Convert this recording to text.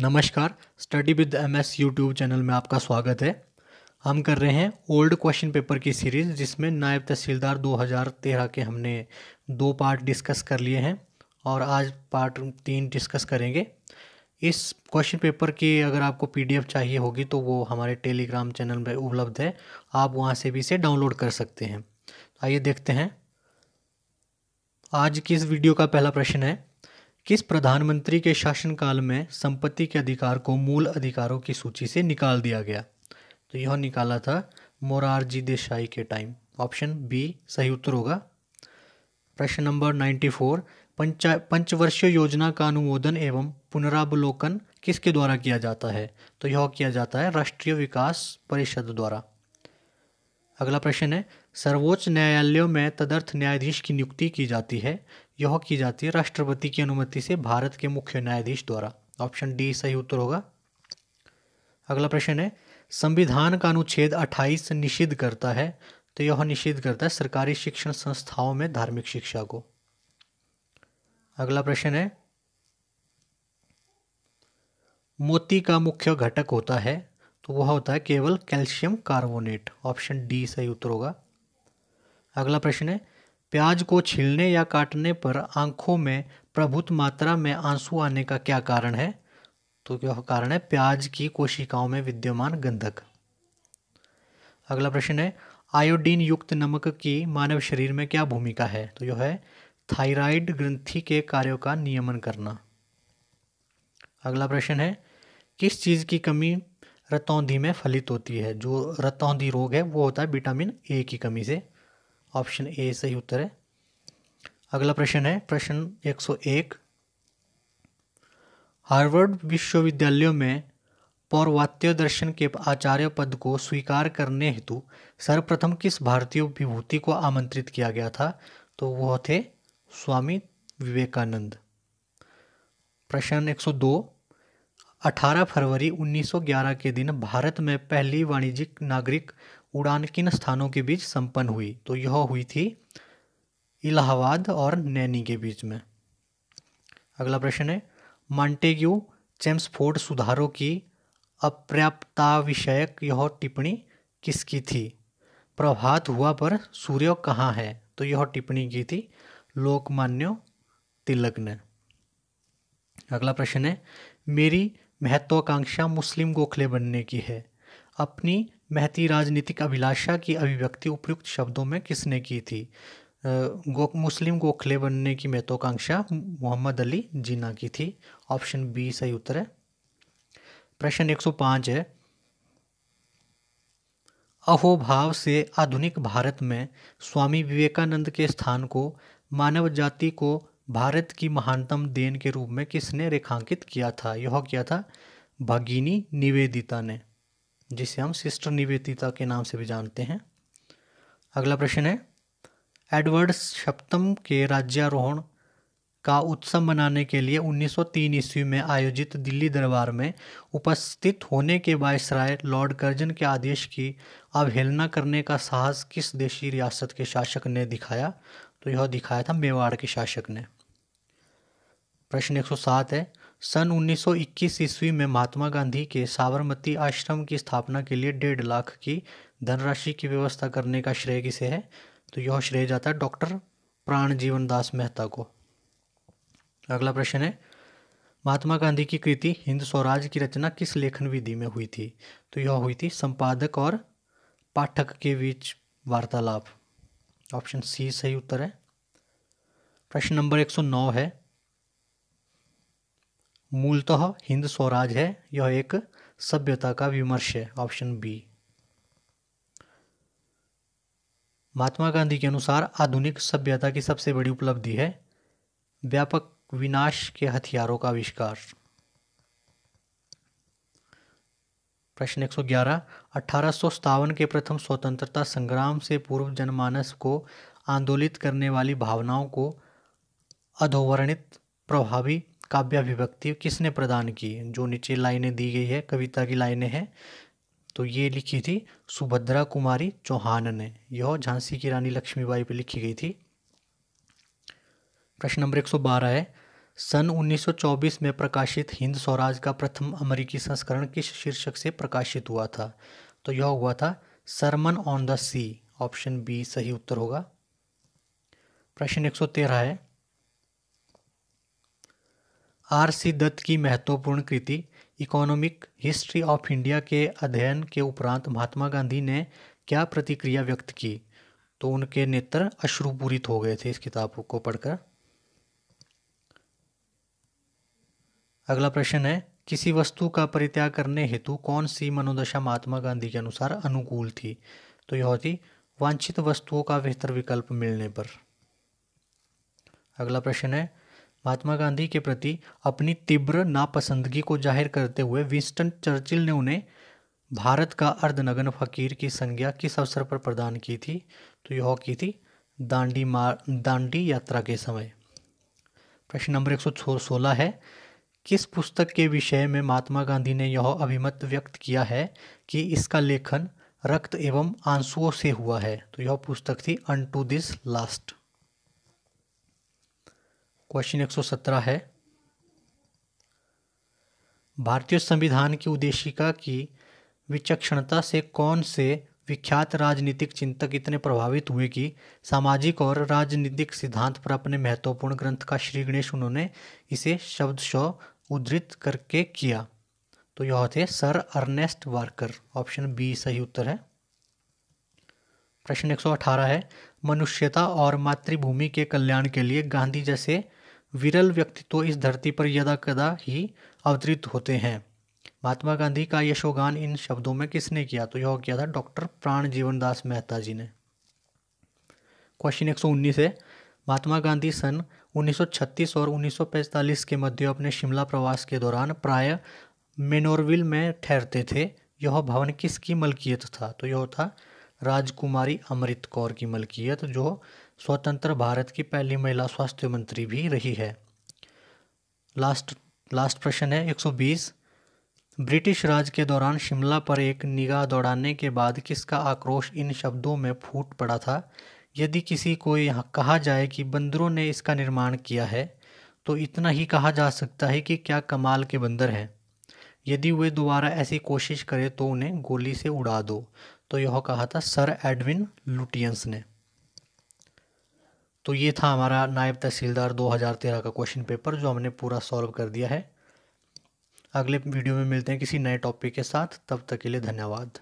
नमस्कार study with M S YouTube channel में आपका स्वागत है हम कर रहे हैं ओल्ड क्वेश्चन पेपर की सीरीज़ जिसमें नायब तहसीलदार 2013 के हमने दो पार्ट डिस्कस कर लिए हैं और आज पार्ट तीन डिस्कस करेंगे इस क्वेश्चन पेपर की अगर आपको पीडीएफ चाहिए होगी तो वो हमारे टेलीग्राम चैनल में उपलब्ध है आप वहाँ से भी इसे डाउनलोड कर सकते हैं आइए देखते हैं आज की इस वीडियो का पहला प्रश्न है किस प्रधानमंत्री के शासनकाल में संपत्ति के अधिकार को मूल अधिकारों की सूची से निकाल दिया गया तो यह निकाला था मोरारजी देसाई के टाइम ऑप्शन बी सही उत्तर होगा प्रश्न नंबर नाइन्टी फोर पंचा पंचवर्षीय योजना का अनुमोदन एवं पुनरावलोकन किसके द्वारा किया जाता है तो यह किया जाता है राष्ट्रीय विकास परिषद द्वारा अगला प्रश्न है सर्वोच्च न्यायालयों में तदर्थ न्यायाधीश की नियुक्ति की जाती है यह की जाती है राष्ट्रपति की अनुमति से भारत के मुख्य न्यायाधीश द्वारा ऑप्शन डी सही उत्तर होगा अगला प्रश्न है संविधान का अनुच्छेद 28 निषिद्ध करता है तो यह निषिद्ध करता है सरकारी शिक्षण संस्थाओं में धार्मिक शिक्षा को अगला प्रश्न है मोती का मुख्य घटक होता है तो वह होता है केवल कैल्शियम कार्बोनेट ऑप्शन डी सही उत्तर होगा अगला प्रश्न है प्याज को छीलने या काटने पर आंखों में प्रभुत मात्रा में आंसू आने का क्या कारण है तो क्या कारण है प्याज की कोशिकाओं में विद्यमान गंधक अगला प्रश्न है आयोडीन युक्त नमक की मानव शरीर में क्या भूमिका है तो जो है थायराइड ग्रंथि के कार्यों का नियमन करना अगला प्रश्न है किस चीज़ की कमी रतौंधी में फलित होती है जो रतौंधी रोग है वो होता है विटामिन ए की कमी से ऑप्शन ए सही उत्तर है अगला प्रश्न है प्रश्न 101 हार्वर्ड विश्वविद्यालयों में पौर्वात्य दर्शन के आचार्य पद को स्वीकार करने हेतु सर्वप्रथम किस भारतीय विभूति को आमंत्रित किया गया था तो वह थे स्वामी विवेकानंद प्रश्न 102 18 फरवरी 1911 के दिन भारत में पहली वाणिज्यिक नागरिक उड़ान किन स्थानों के बीच संपन्न हुई तो यह हुई थी इलाहाबाद और नैनी के बीच में अगला प्रश्न है मॉन्टेग्यू चेम्सफोर्ड सुधारों की अपर्याप्तता विषयक यह टिप्पणी किसकी थी प्रभात हुआ पर सूर्य कहाँ है तो यह टिप्पणी की थी लोकमान्य तिलक ने अगला प्रश्न है मेरी महत्वाकांक्षा मुस्लिम गोखले बनने की है अपनी महती राजनीतिक अभिलाषा की अभिव्यक्ति उपयुक्त शब्दों में किसने की थी गो, मुस्लिम गोखले बनने की महत्वाकांक्षा मोहम्मद अली जिना की थी ऑप्शन बी सही उत्तर है प्रश्न 105 है अहोभाव से आधुनिक भारत में स्वामी विवेकानंद के स्थान को मानव जाति को भारत की महानतम देन के रूप में किसने रेखांकित किया था यह किया था भगिनी निवेदिता ने जिसे हम सिस्टर निवेदिता के नाम से भी जानते हैं अगला प्रश्न है एडवर्ड सप्तम के राज्यारोहण का उत्सव मनाने के लिए 1903 ईस्वी में आयोजित दिल्ली दरबार में उपस्थित होने के वायसराय लॉर्ड कर्जन के आदेश की अवहेलना करने का साहस किस देशी रियासत के शासक ने दिखाया तो यह दिखाया था मेवाड़ के शासक ने प्रश्न 107 है सन 1921 ईस्वी में महात्मा गांधी के साबरमती आश्रम की स्थापना के लिए डेढ़ लाख की धनराशि की व्यवस्था करने का श्रेय किसे है तो यह श्रेय जाता है डॉक्टर प्राण जीवन दास मेहता को अगला प्रश्न है महात्मा गांधी की कृति हिंद स्वराज की रचना किस लेखन विधि में हुई थी तो यह हुई थी संपादक और पाठक के बीच वार्तालाप ऑप्शन सी सही उत्तर है प्रश्न नंबर 109 है मूलतः हिंद स्वराज है यह एक सभ्यता का विमर्श है ऑप्शन बी महात्मा गांधी के अनुसार आधुनिक सभ्यता की सबसे बड़ी उपलब्धि है व्यापक विनाश के हथियारों का आविष्कार प्रश्न 111 अठारह के प्रथम स्वतंत्रता संग्राम से पूर्व जनमानस को आंदोलित करने वाली भावनाओं को अधोवर्णित प्रभावी काव्याभिव्यक्ति किसने प्रदान की जो नीचे लाइनें दी गई है कविता की लाइनें हैं तो ये लिखी थी सुभद्रा कुमारी चौहान ने यह झांसी की रानी लक्ष्मीबाई पर लिखी गई थी प्रश्न नंबर 112 है सन 1924 में प्रकाशित हिंद स्वराज का प्रथम अमेरिकी संस्करण किस शीर्षक से प्रकाशित हुआ था तो यह हुआ था sermon on the sea option B सही उत्तर होगा प्रश्न 113 है आर सी दत्त की महत्वपूर्ण कृति इकोनॉमिक हिस्ट्री ऑफ इंडिया के अध्ययन के उपरांत महात्मा गांधी ने क्या प्रतिक्रिया व्यक्त की तो उनके नेत्र अश्रुपूरित हो गए थे इस किताब को पढ़कर अगला प्रश्न है किसी वस्तु का परित्याग करने हेतु कौन सी मनोदशा महात्मा गांधी के अनुसार अनुकूल थी तो यह होती वांछित वस्तुओं का बेहतर विकल्प मिलने पर अगला प्रश्न है महात्मा गांधी के प्रति अपनी तीव्र नापसंदगी को जाहिर करते हुए विंस्टन चर्चिल ने उन्हें भारत का अर्धनग्न फकीर की संज्ञा किस अवसर पर प्रदान की थी तो यह की थी दांडी मार दांडी यात्रा के समय प्रश्न नंबर एक सौ सोलह है किस पुस्तक के विषय में महात्मा गांधी ने यह अभिमत व्यक्त किया है कि इसका लेखन रक्त एवं आंसुओं से हुआ है तो यह पुस्तक थी unto this last question एक सौ सत्रह है भारतीय संविधान की उद्देशिका की विचक्षणता से कौन से विख्यात राजनीतिक चिंतक इतने प्रभावित हुए कि सामाजिक और राजनीतिक सिद्धांत पर अपने महत्वपूर्ण ग्रंथ का श्री गणेश उन्होंने इसे शब्द शो उद्धृत करके किया तो यह थे sir Ernest Barker option B सही उत्तर है प्रश्न 118 है मनुष्यता और मातृभूमि के कल्याण के लिए गांधी जैसे विरल व्यक्ति तो इस धरती पर यदा कदा ही अवतरित होते हैं महात्मा गांधी का यशोगान इन शब्दों में किसने किया तो यह किया था डॉक्टर प्राण जीवन दास मेहता जी ने क्वेश्चन 119 है महात्मा गांधी सन 1936 और 1945 के मध्य अपने शिमला प्रवास के दौरान प्राय मेनोरविल में ठहरते थे यह भवन किसकी मलकियत था तो यह था राजकुमारी अमृत कौर की मलकियत जो स्वतंत्र भारत की पहली महिला स्वास्थ्य मंत्री भी रही है लास्ट लास्ट प्रश्न है 120 ब्रिटिश राज के दौरान शिमला पर एक निगाह दौड़ाने के बाद किसका आक्रोश इन शब्दों में फूट पड़ा था यदि किसी को यह कहा जाए कि बंदरों ने इसका निर्माण किया है तो इतना ही कहा जा सकता है कि क्या कमाल के बंदर हैं यदि वे दोबारा ऐसी कोशिश करें तो उन्हें गोली से उड़ा दो तो यह कहा था सर एडविन लुटियंस ने तो ये था हमारा नायब तहसीलदार 2013 का क्वेश्चन पेपर जो हमने पूरा सॉल्व कर दिया है अगले वीडियो में मिलते हैं किसी नए टॉपिक के साथ तब तक के लिए धन्यवाद